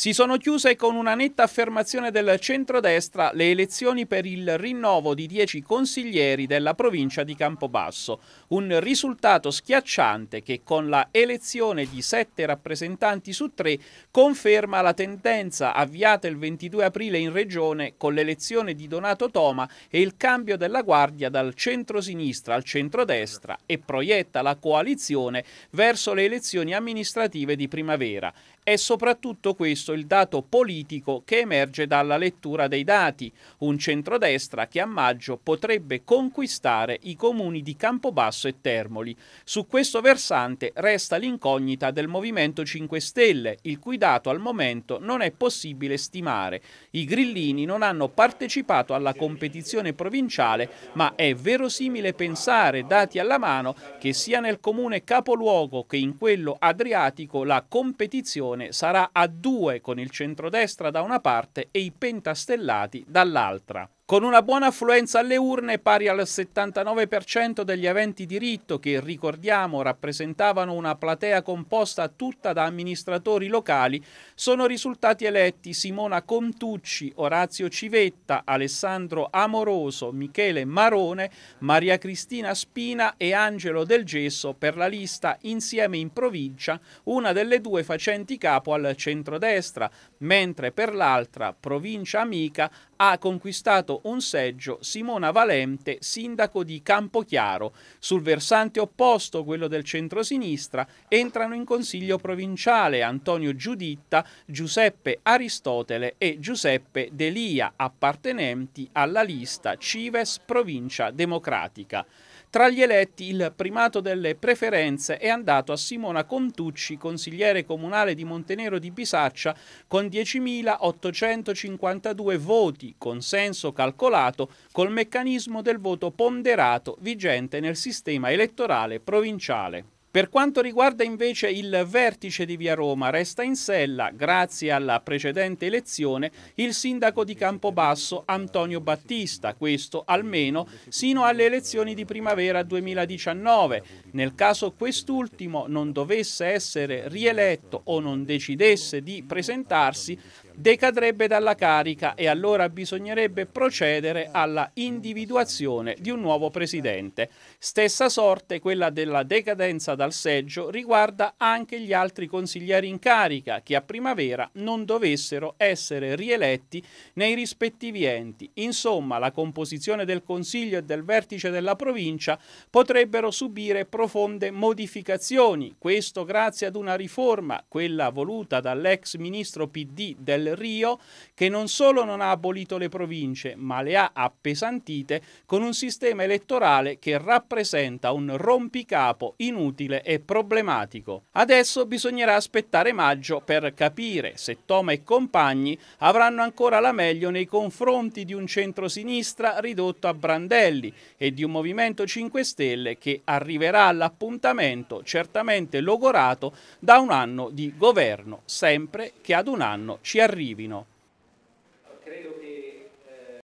Si sono chiuse con una netta affermazione del centrodestra le elezioni per il rinnovo di 10 consiglieri della provincia di Campobasso, un risultato schiacciante che con la elezione di 7 rappresentanti su 3 conferma la tendenza avviata il 22 aprile in regione con l'elezione di Donato Toma e il cambio della guardia dal centrosinistra al centrodestra e proietta la coalizione verso le elezioni amministrative di primavera. È soprattutto questo il dato politico che emerge dalla lettura dei dati, un centrodestra che a maggio potrebbe conquistare i comuni di Campobasso e Termoli. Su questo versante resta l'incognita del Movimento 5 Stelle, il cui dato al momento non è possibile stimare. I grillini non hanno partecipato alla competizione provinciale, ma è verosimile pensare, dati alla mano, che sia nel comune capoluogo che in quello adriatico la competizione coalizione sarà a due con il centrodestra da una parte e i pentastellati dall'altra con una buona affluenza alle urne pari al 79% degli eventi diritto che, ricordiamo, rappresentavano una platea composta tutta da amministratori locali, sono risultati eletti Simona Contucci, Orazio Civetta, Alessandro Amoroso, Michele Marone, Maria Cristina Spina e Angelo Del Gesso per la lista Insieme in Provincia, una delle due facenti capo al centrodestra, mentre per l'altra, Provincia Amica, ha conquistato un seggio Simona Valente, sindaco di Campochiaro. Sul versante opposto, quello del centrosinistra, entrano in consiglio provinciale Antonio Giuditta, Giuseppe Aristotele e Giuseppe Delia, appartenenti alla lista Cives Provincia Democratica. Tra gli eletti il primato delle preferenze è andato a Simona Contucci, consigliere comunale di Montenero di Bisaccia, con 10.852 voti, consenso calcolato col meccanismo del voto ponderato vigente nel sistema elettorale provinciale. Per quanto riguarda invece il vertice di Via Roma, resta in sella, grazie alla precedente elezione, il sindaco di Campobasso Antonio Battista, questo almeno sino alle elezioni di primavera 2019. Nel caso quest'ultimo non dovesse essere rieletto o non decidesse di presentarsi, decadrebbe dalla carica e allora bisognerebbe procedere alla individuazione di un nuovo presidente. Stessa sorte, quella della decadenza dal seggio riguarda anche gli altri consiglieri in carica che a primavera non dovessero essere rieletti nei rispettivi enti. Insomma, la composizione del Consiglio e del vertice della provincia potrebbero subire profonde modificazioni, questo grazie ad una riforma, quella voluta dall'ex ministro PD del Rio, che non solo non ha abolito le province, ma le ha appesantite con un sistema elettorale che rappresenta un rompicapo inutile e problematico. Adesso bisognerà aspettare maggio per capire se Toma e compagni avranno ancora la meglio nei confronti di un centrosinistra ridotto a brandelli e di un Movimento 5 Stelle che arriverà all'appuntamento certamente logorato da un anno di governo, sempre che ad un anno ci arriva arrivino